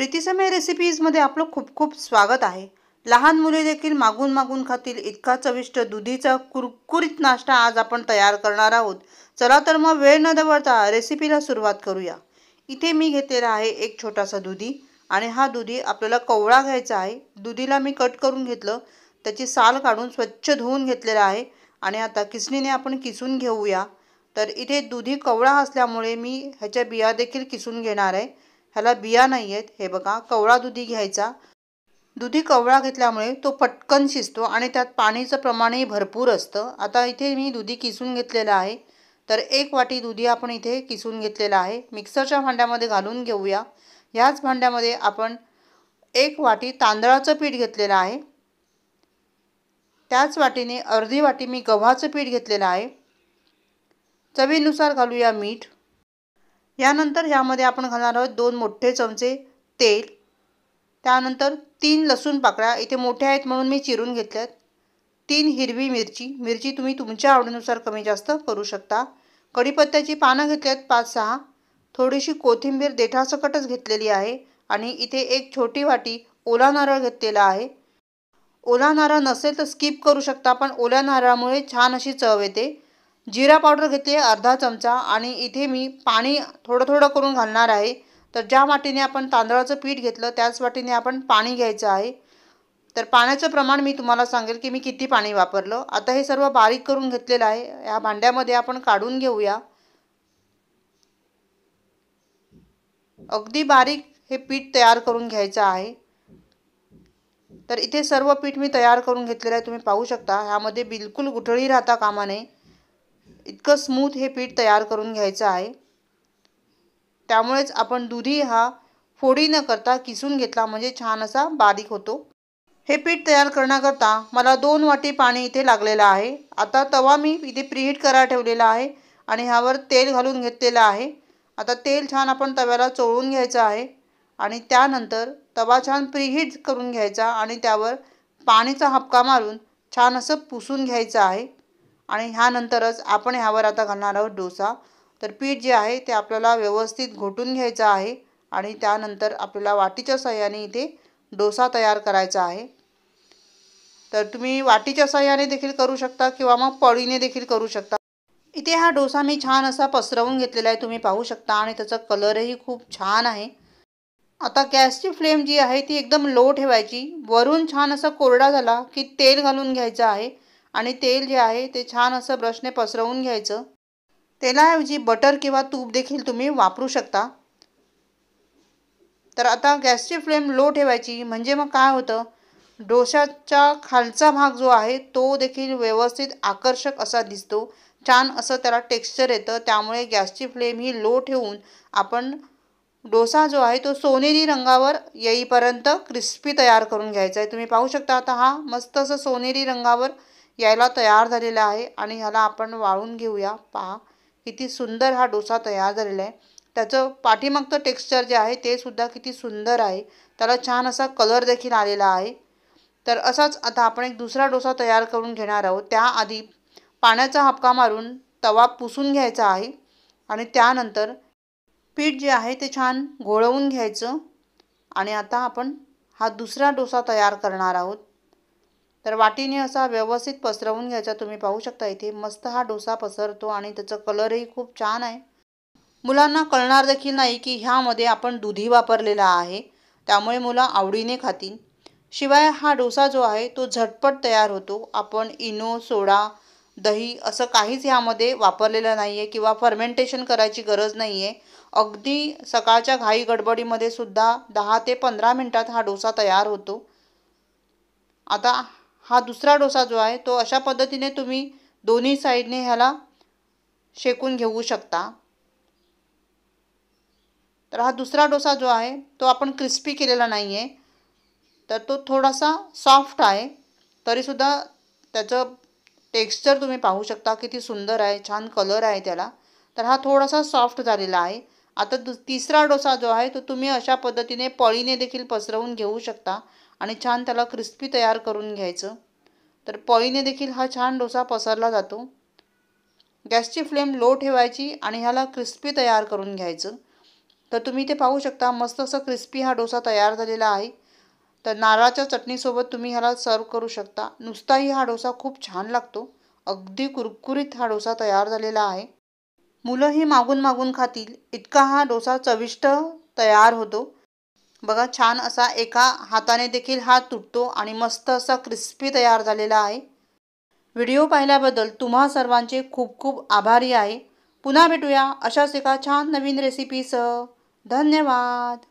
प्रीतीसमय रेसिपीजमध्ये आपलं खूप खूप स्वागत आहे लहान मुले देखील मागून मागून खातील इतका चविष्ट दुधीचा कुरकुरीत नाश्ता आज आपण तयार करणार आहोत चला तर मग वेळ न दवडता रेसिपीला सुरुवात करूया इथे मी घेतलेला आहे एक छोटासा दुधी आणि हा दुधी आपल्याला कवळा घ्यायचा आहे दुधीला मी कट करून घेतलं त्याची साल काढून स्वच्छ धुवून घेतलेला आहे आणि आता किसणीने आपण किसून घेऊया तर इथे दुधी कवळा असल्यामुळे मी ह्याच्या बिया देखील किसून घेणार आहे ह्याला बिया नाही आहेत हे बघा कवळा दुधी घ्यायचा दुधी कवळा घेतल्यामुळे तो पटकन शिजतो आणि त्यात पाणीचं प्रमाणही भरपूर असतं आता इथे मी दुधी किसून घेतलेलं आहे तर एक वाटी दुधी आपण इथे किसून घेतलेलं आहे मिक्सरच्या भांड्यामध्ये घालून घेऊया ह्याच भांड्यामध्ये आपण एक वाटी तांदळाचं पीठ घेतलेलं आहे त्याच वाटीने अर्धी वाटी मी गव्हाचं पीठ घेतलेलं आहे चवीनुसार घालूया मीठ यानंतर ह्यामध्ये आपण घालणार आहोत दोन मोठे चमचे तेल त्यानंतर तीन लसूण पाकळ्या इथे मोठ्या आहेत म्हणून मी चिरून घेतल्यात तीन हिरवी मिरची मिरची तुम्ही तुमच्या आवडीनुसार कमी जास्त करू शकता कढीपत्त्याची पानं घेतल्यात पाच सहा थोडीशी कोथिंबीर देठासकटच घेतलेली आहे आणि इथे एक छोटी वाटी ओला नारळ घेतलेला आहे ओला नारळ नसेल तर स्किप करू शकता पण ओल्या नारळामुळे छान अशी चव येते जिरा पावडर घेतली अर्धा चमचा आणि इथे मी पाणी थोडं थोडं करून घालणार आहे तर ज्या वाटीने आपण तांदळाचं पीठ घेतलं त्याच वाटीने आपण पाणी घ्यायचं आहे तर पाण्याचं प्रमाण मी तुम्हाला सांगेल की मी किती पाणी वापरलं आता हे सर्व बारीक करून घेतलेलं आहे ह्या भांड्यामध्ये आपण काढून घेऊया अगदी बारीक हे पीठ तयार करून घ्यायचं आहे तर इथे सर्व पीठ मी तयार करून घेतलेलं आहे तुम्ही पाहू शकता ह्यामध्ये बिलकुल गुठळी राहता कामा नये इतकं स्मूथ हे पीठ तयार करून घ्यायचं आहे त्यामुळेच आपण दुधी हा फोडी न करता किसून घेतला म्हणजे छान असा बारीक होतो हे पीठ तयार करण्याकरता मला दोन वाटी पाणी इथे लागलेलं आहे आता तवा मी इथे प्रीहीट करा ठेवलेला आहे आणि ह्यावर तेल घालून घेतलेलं आहे आता तेल छान आपण तव्याला चोळून घ्यायचं आहे आणि त्यानंतर तवा छान प्रीहीट करून घ्यायचा आणि त्यावर पाणीचा हपका मारून छान असं पुसून घ्यायचं आहे आणि ह्यानंतरच आपण ह्यावर आता घालणार आहोत डोसा तर पीठ जे आहे ते आपल्याला व्यवस्थित घोटून घ्यायचं आहे आणि त्यानंतर आपल्याला वाटीच्या सह्याने इथे डोसा तयार करायचा आहे तर तुम्ही वाटीच्या सह्याने देखील करू शकता किंवा मग पळीने देखील करू शकता इथे हा डोसा मी छान असा पसरवून घेतलेला आहे तुम्ही पाहू शकता आणि त्याचा कलरही खूप छान आहे आता गॅसची फ्लेम जी आहे ती एकदम लो ठेवायची वरून छान असा कोरडा झाला की तेल घालून घ्यायचं आहे आणि तेल जे आहे ते छान असं ब्रशने पसरवून घ्यायचं तेलाऐवजी बटर किंवा तूप देखील तुम्ही वापरू शकता तर आता गॅसची फ्लेम लो ठेवायची म्हणजे मग काय होतं डोशाचा खालचा भाग जो आहे तो देखील व्यवस्थित आकर्षक असा दिसतो छान असं त्याला टेक्स्चर येतं त्यामुळे गॅसची फ्लेम ही लो ठेवून आपण डोसा जो आहे तो सोनेरी रंगावर येईपर्यंत क्रिस्पी तयार करून घ्यायचा आहे तुम्ही पाहू शकता आता हा मस्त असं सोनेरी रंगावर यायला तयार झालेला आहे आणि ह्याला आपण वाळून घेऊया पहा किती सुंदर हा डोसा तयार झालेला आहे त्याचं पाठीमागचं टेक्स्चर जे आहे ते सुद्धा किती सुंदर आहे त्याला छान असा कलर देखील आलेला आहे तर असाच आता आपण एक दुसरा डोसा तयार करून घेणार आहोत त्याआधी पाण्याचा हपका मारून तवा पुसून घ्यायचा आहे आणि त्यानंतर पीठ जे आहे ते छान घोळवून घ्यायचं आणि आता आपण हा दुसरा डोसा तयार करणार आहोत तर वाटीने असा व्यवस्थित पसरवून घ्यायचा तुम्ही पाहू शकता इथे मस्त हा डोसा पसरतो आणि त्याचा कलरही खूप छान आहे मुलांना कळणार देखील नाही की ह्यामध्ये आपण दुधी वापरलेला आहे त्यामुळे मुलं आवडीने खातील शिवाय हा डोसा जो आहे तो झटपट तयार होतो आपण इनो सोडा दही असं काहीच ह्यामध्ये वापरलेलं नाही आहे किंवा फर्मेंटेशन करायची गरज नाही आहे अगदी सकाळच्या घाई गडबडीमध्ये सुद्धा दहा ते पंधरा मिनटात हा डोसा तयार होतो आता हा दुसरा डोसा जो आहे तो अशा पद्धतीने तुम्ही दोन्ही साईडने ह्याला शेकून घेऊ शकता तर हा दुसरा डोसा जो आहे तो आपण क्रिस्पी केलेला नाही आहे तर तो थोडासा सॉफ्ट आहे तरीसुद्धा त्याचं टेक्स्चर तुम्ही पाहू शकता किती सुंदर आहे छान कलर आहे त्याला तर हा थोडासा सॉफ्ट झालेला आहे आता दु तिसरा डोसा जो आहे तो तुम्ही अशा पद्धतीने पळीने देखील पसरवून घेऊ शकता आणि छान त्याला क्रिस्पी तयार करून घ्यायचं तर पॉईने देखील हा छान डोसा पसरला जातो गॅसची फ्लेम लो ठेवायची आणि ह्याला क्रिस्पी तयार करून घ्यायचं तर तुम्ही ते पाहू शकता मस्त असं क्रिस्पी हा डोसा तयार झालेला आहे तर नारळाच्या चटणीसोबत तुम्ही ह्याला सर्व करू शकता नुसताही हा डोसा खूप छान लागतो अगदी कुरकुरीत हा डोसा तयार झालेला आहे मुलंही मागून मागून खातील इतका हा डोसा चविष्ट तयार होतो बघा छान असा एका हाताने देखील हा तुटतो आणि मस्त असा क्रिस्पी तयार झालेला आहे व्हिडिओ पाहिल्याबद्दल तुम्हा सर्वांचे खूप खूप आभारी आहे पुन्हा भेटूया अशाच एका छान नवीन रेसिपीसह धन्यवाद